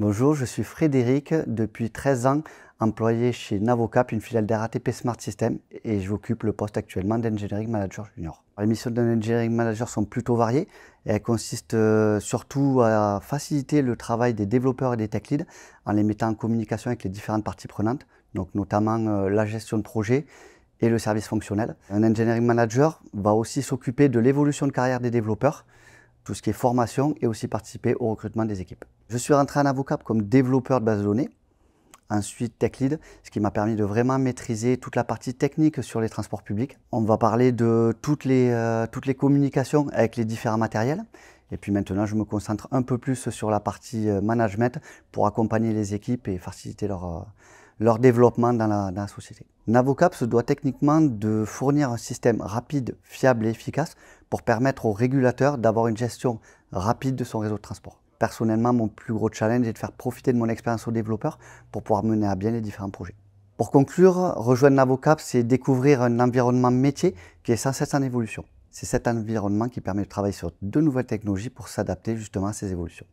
Bonjour, je suis Frédéric, depuis 13 ans employé chez Navocap, une filiale d'RATP Smart System, et j'occupe le poste actuellement d'Engineering Manager Junior. Les missions d'un Engineering Manager sont plutôt variées et elles consistent euh, surtout à faciliter le travail des développeurs et des tech leads en les mettant en communication avec les différentes parties prenantes, donc notamment euh, la gestion de projet et le service fonctionnel. Un Engineering Manager va aussi s'occuper de l'évolution de carrière des développeurs, tout ce qui est formation et aussi participer au recrutement des équipes. Je suis rentré en avocat comme développeur de base de données, ensuite tech lead, ce qui m'a permis de vraiment maîtriser toute la partie technique sur les transports publics. On va parler de toutes les, euh, toutes les communications avec les différents matériels. Et puis maintenant, je me concentre un peu plus sur la partie euh, management pour accompagner les équipes et faciliter leur, euh, leur développement dans la, société. la société. doit techniquement de fournir un système rapide, fiable et efficace pour permettre aux régulateurs d'avoir une gestion rapide de son réseau de transport. Personnellement, mon plus gros challenge est de faire profiter de mon expérience aux développeurs pour pouvoir mener à bien les différents projets. Pour conclure, rejoindre Navocaps, c'est découvrir un environnement métier qui est sans cesse en évolution. C'est cet environnement qui permet de travailler sur de nouvelles technologies pour s'adapter justement à ces évolutions.